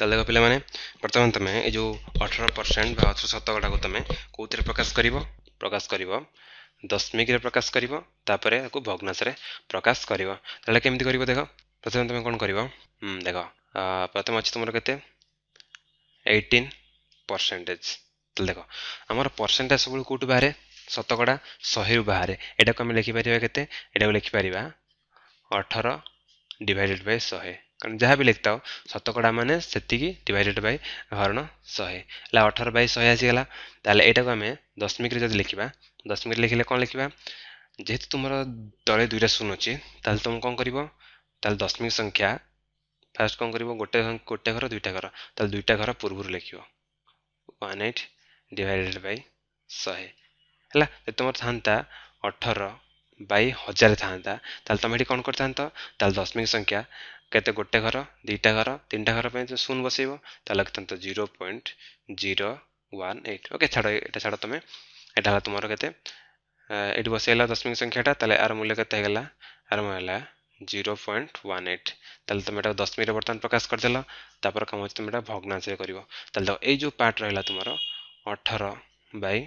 ତାହେଲେ ଦେଖ ପିଲାମାନେ ବର୍ତ୍ତମାନ ତୁମେ ଏ ଯେଉଁ ଅଠର ପରସେଣ୍ଟ ବା ଅଠର ଶତକଡ଼ାକୁ ତୁମେ କେଉଁଥିରେ ପ୍ରକାଶ କରିବ ପ୍ରକାଶ କରିବ ଦଶମିକରେ ପ୍ରକାଶ କରିବ ତାପରେ ତାକୁ ଭଗ୍ନାଂଶରେ ପ୍ରକାଶ କରିବ ତାହେଲେ କେମିତି କରିବ ଦେଖ ପ୍ରଥମେ ତୁମେ କ'ଣ କରିବ ଦେଖ ପ୍ରଥମେ ଅଛି ତୁମର କେତେ ଏଇଟିନ୍ ପରସେଣ୍ଟେଜ୍ ତାହେଲେ ଦେଖ ଆମର ପରସେଣ୍ଟେଜ୍ ସବୁବେଳେ କେଉଁଠୁ ବାହାରେ ଶତକଡ଼ା ଶହେରୁ ବାହାରେ ଏଇଟାକୁ ଆମେ ଲେଖିପାରିବା କେତେ ଏଇଟାକୁ ଲେଖିପାରିବା ଅଠର ଡିଭାଇଡ଼େଡ଼ ବାଇ ଶହେ कारण लिखता हो शतकडा मक डिभेड बय हर शे हो अठर बय शे आई दशमिक लेख्दा दसमिक लेखे कन् लेख्दा जे तर तय दुईटा शून अच्छु त म कि दशमिक संख्या फास्ट कम् गा गोटे घर दुईटा घर तुईटा घर पूर्व लेख्यो वान एट डिभेडेड बई शे होला तपाईँ थाहाता अठर বাই ହଜାର ଥାଆନ୍ତା ତାହେଲେ ତମେ ଏଠି କ'ଣ କରିଥାନ୍ତ ତାହେଲେ ଦଶମିକ ସଂଖ୍ୟା କେତେ ଗୋଟେ ଘର ଦୁଇଟା ଘର ତିନିଟା ଘର ପାଇଁ ଶୂନ ବସେଇବ ତାହେଲେ ଲେଖିଥାନ୍ତ zero point zero one eight okay ଛାଡ଼ ଏଇଟା ଛାଡ଼ ତମେ ଏଇଟା ହେଲା ତୁମର କେତେ ଏଇଠି ବସେଇଲା ଦଶମିକ ସଂଖ୍ୟାଟା ତାହେଲେ ଆର ମୂଲ୍ୟ କେତେ ହେଇଗଲା ଆର ମୂଲ୍ୟ ହେଲା ଜିରୋ ପଏଣ୍ଟ ୱାନ୍ ଏଇଟ୍ ତାହେଲେ ତୁମେ ଏଇଟା ଦଶମିକରେ ବର୍ତ୍ତମାନ ପ୍ରକାଶ କରିଦେଲ ତାପରେ କାମ ହେଉଛି ତୁମେ ଏଇଟା ଭଗ୍ନାଂଶରେ କରିବ ତାହେଲେ ଏଇ ଯେଉଁ ପାର୍ଟ ରହିଲା ତୁମର ଅଠର ବାଇ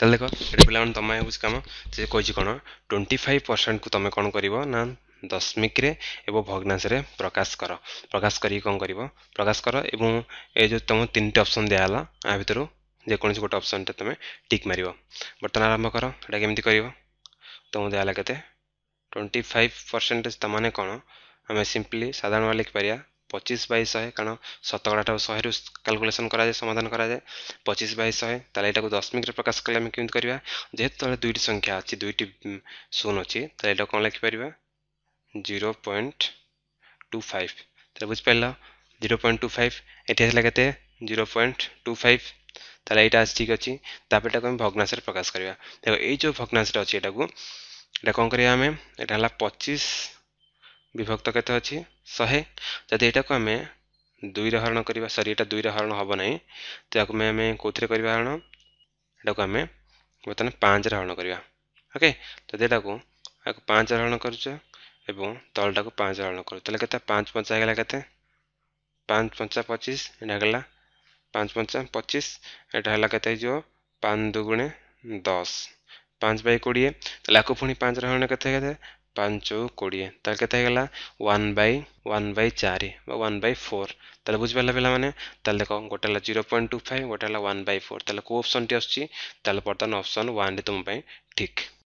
ତାହେଲେ ଦେଖ ଏଠି ପିଲାମାନେ ତୁମ ହେଉଛି କାମ ସେ କହିଛି କ'ଣ ଟ୍ୱେଣ୍ଟି ଫାଇଭ୍ ପରସେଣ୍ଟକୁ ତୁମେ କ'ଣ କରିବ ନା ଦଶମିକରେ ଏବଂ ଭଗ୍ନାଂଶରେ ପ୍ରକାଶ କର ପ୍ରକାଶ କରିକି କ'ଣ କରିବ ପ୍ରକାଶ କର ଏବଂ ଏ ଯେଉଁ ତୁମ ତିନିଟି ଅପସନ୍ ଦିଆହେଲା ଆ ଭିତରୁ ଯେକୌଣସି ଗୋଟେ ଅପସନ୍ଟା ତୁମେ ଟିକ୍ ମାରିବ ବର୍ତ୍ତମାନ ଆରମ୍ଭ କର ଏଇଟା କେମିତି କରିବ ତୁମକୁ ଦିଆହେଲା କେତେ ଟ୍ୱେଣ୍ଟି ଫାଇଭ୍ ପରସେଣ୍ଟେଜ୍ ତା'ମାନେ କ'ଣ ଆମେ ସିମ୍ପଲି ସାଧାରଣ ଲେଖିପାରିବା পঁচিশ বাই শহে কারণ শতকড়াটা শহেরু ক্যালকুলেসন করা যায় সমাধান করা যায় পঁচিশ বাই শহে তাহলে এটাকে দশমিকরে প্রকাশ কলে আমি কেমি করা যেহেতু তাহলে দুইটি সংখ্যা আছে দুইটি শূন্য আছে তাহলে এটা কম লিখিপার জিরো পয়েন্ট টু ফাইভ তাহলে বুঝিপার জিরো পয়েন্ট টু ফাইভ এটি আসলে কেতে জিরো পয়েন্ট টু ফাইভ তাহলে এইটা আছে ঠিক আছে তারপরে এটাকে আমি ভগ্নাংশে প্রকাশ করা দেখো এই যে ভগ্নাংশটা আছে এটাকে এটা কম করা আমি এটা হল পঁচিশ বিভক্ত কেতে ଅଛି ଶହେ ଯଦି ଏଇଟାକୁ ଆମେ ଦୁଇରେ ହରଣ କରିବା ସରି ଏଇଟା ଦୁଇରେ ହରଣ ହେବ ନାହିଁ ତ ଏହାକୁ ଆମେ କେଉଁଥିରେ କରିବା ହରଣ ଏଟାକୁ ଆମେ ବର୍ତ୍ତମାନ ପାଞ୍ଚରେ ହରଣ କରିବା ଓକେ ଯଦି ଏଟାକୁ ଏହାକୁ ପାଞ୍ଚରେ ହରଣ କରୁଛେ ଏବଂ ତଳଟାକୁ ପାଞ୍ଚରେ ହରଣ କରୁଛୁ ତାହେଲେ କେତେ ପାଞ୍ଚ ପଞ୍ଚା ହେଇଗଲା କେତେ ପାଞ୍ଚ ପଞ୍ଚା ପଚିଶ ଏଇଟା ହେଇଗଲା ପାଞ୍ଚ ପଞ୍ଚା ପଚିଶ ଏଇଟା ହେଲା କେତେ ହେଇଯିବ ପାଞ୍ଚ ଦୁଗୁଣେ ଦଶ ପାଞ୍ଚ ବାଇ କୋଡ଼ିଏ ତାହେଲେ ଆକୁ ପୁଣି ପାଞ୍ଚରେ ହରଣ କେତେ ହେଇଥାଏ ପାଞ୍ଚ କୋଡ଼ିଏ ତାହେଲେ କେତେ ହେଇଗଲା ୱାନ୍ ବାଇ ୱାନ୍ ବାଇ ଚାରି ବା ୱାନ୍ ବାଇ ଫୋର୍ ତାହେଲେ ବୁଝିପାରିଲା ପିଲାମାନେ ତାହେଲେ ଦେଖ ଗୋଟେ ହେଲା ଜିରୋ ପଏଣ୍ଟ ଟୁ ଫାଇଭ୍ ଗୋଟେ ହେଲା ୱାନ୍ ବାଇ ଫୋର୍ ତାହେଲେ କେଉଁ ଅପସନ୍ଟି ଆସୁଛି ତାହେଲେ ବର୍ତ୍ତମାନ ଅପସନ୍ ୱାନ୍ଟି ତୁମ ପାଇଁ ଠିକ୍